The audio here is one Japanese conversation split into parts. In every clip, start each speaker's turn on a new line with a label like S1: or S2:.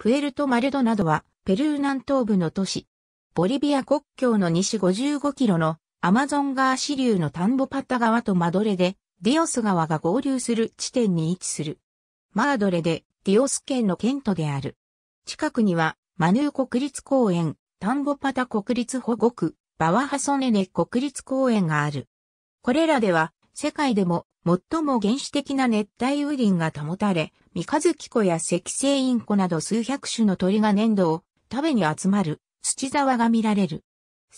S1: プエルト・マルドなどは、ペルー南東部の都市。ボリビア国境の西55キロのアマゾン川支流のタンボパタ川とマドレで、ディオス川が合流する地点に位置する。マードレでディオス県の県都である。近くには、マヌー国立公園、タンボパタ国立保護区、バワハソネネ国立公園がある。これらでは、世界でも最も原始的な熱帯雨林が保たれ、三日月湖や石製インコなど数百種の鳥が粘土を食べに集まる土沢が見られる。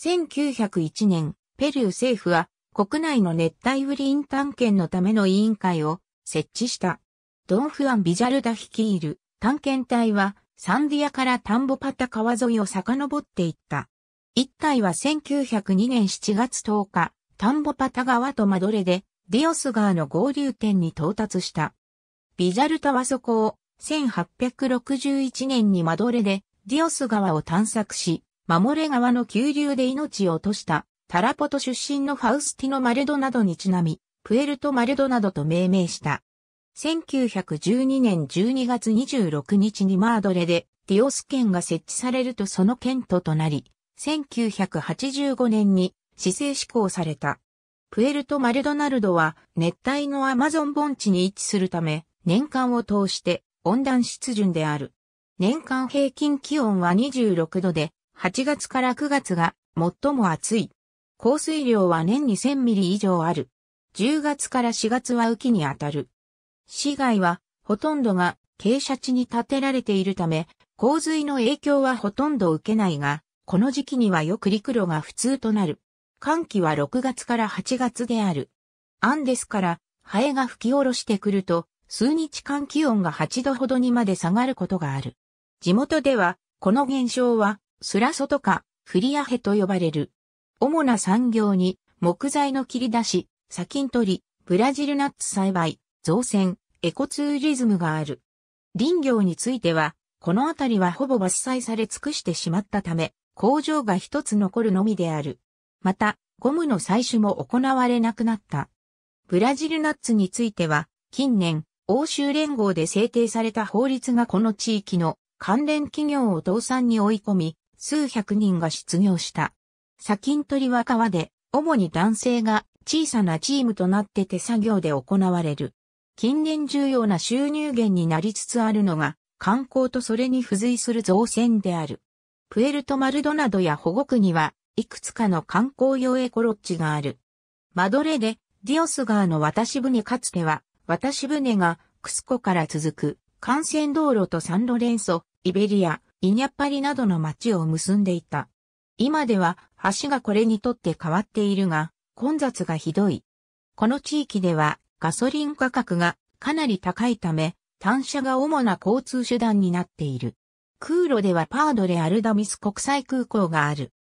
S1: 1901年、ペルー政府は国内の熱帯雨林探検のための委員会を設置した。ドンフアン・ビジャルダ率いる探検隊はサンディアから田んぼパタ川沿いを遡っていった。一隊は1902年7月10日、田んぼパタ川とマドレでディオス川の合流点に到達した。ビザルタはそこを1861年にマドレでディオス川を探索し、守れ川の急流で命を落としたタラポト出身のファウスティノ・マレドなどにちなみ、プエルト・マレドなどと命名した。1912年12月26日にマードレでディオス県が設置されるとその県ととなり、1985年に市政施行された。プエルト・マルドナルドは熱帯のアマゾン盆地に位置するため、年間を通して温暖湿潤である。年間平均気温は26度で、8月から9月が最も暑い。降水量は年に1000ミリ以上ある。10月から4月は雨季にあたる。市街はほとんどが傾斜地に建てられているため、洪水の影響はほとんど受けないが、この時期にはよく陸路が普通となる。寒気は6月から8月である。アンデスからハエが吹き下ろしてくると、数日間気温が8度ほどにまで下がることがある。地元では、この現象は、スラソとか、フリアヘと呼ばれる。主な産業に、木材の切り出し、砂金取り、ブラジルナッツ栽培、造船、エコツーリズムがある。林業については、この辺りはほぼ伐採され尽くしてしまったため、工場が一つ残るのみである。また、ゴムの採取も行われなくなった。ブラジルナッツについては、近年、欧州連合で制定された法律がこの地域の関連企業を倒産に追い込み、数百人が失業した。砂金取りは川で、主に男性が小さなチームとなって手作業で行われる。近年重要な収入源になりつつあるのが、観光とそれに付随する造船である。プエルトマルドなどや保護区には、いくつかの観光用エコロッジがある。マドレで、ディオス川の渡し部にかつては、渡し船がクスコから続く幹線道路とサンロレンソ、イベリア、イニャッパリなどの町を結んでいた。今では橋がこれにとって変わっているが、混雑がひどい。この地域ではガソリン価格がかなり高いため、単車が主な交通手段になっている。空路ではパードレ・アルダミス国際空港がある。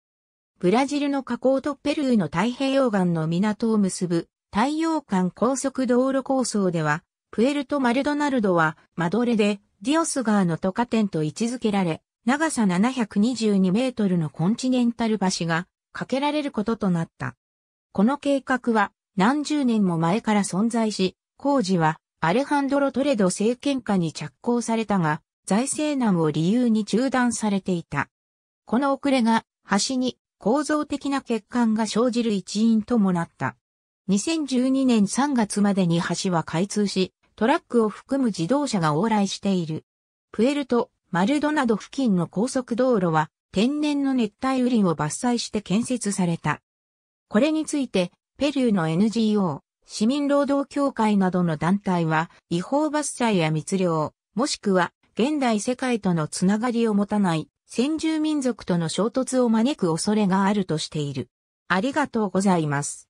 S1: ブラジルの河口とペルーの太平洋岸の港を結ぶ太陽間高速道路構想では、プエルト・マルドナルドはマドレでディオス川の都下点と位置づけられ、長さ722メートルのコンチネンタル橋が架けられることとなった。この計画は何十年も前から存在し、工事はアレハンドロ・トレド政権下に着工されたが、財政難を理由に中断されていた。この遅れが橋に構造的な欠陥が生じる一因ともなった。2012年3月までに橋は開通し、トラックを含む自動車が往来している。プエルト、マルドなど付近の高速道路は天然の熱帯雨林を伐採して建設された。これについて、ペルーの NGO、市民労働協会などの団体は、違法伐採や密漁、もしくは現代世界とのつながりを持たない先住民族との衝突を招く恐れがあるとしている。ありがとうございます。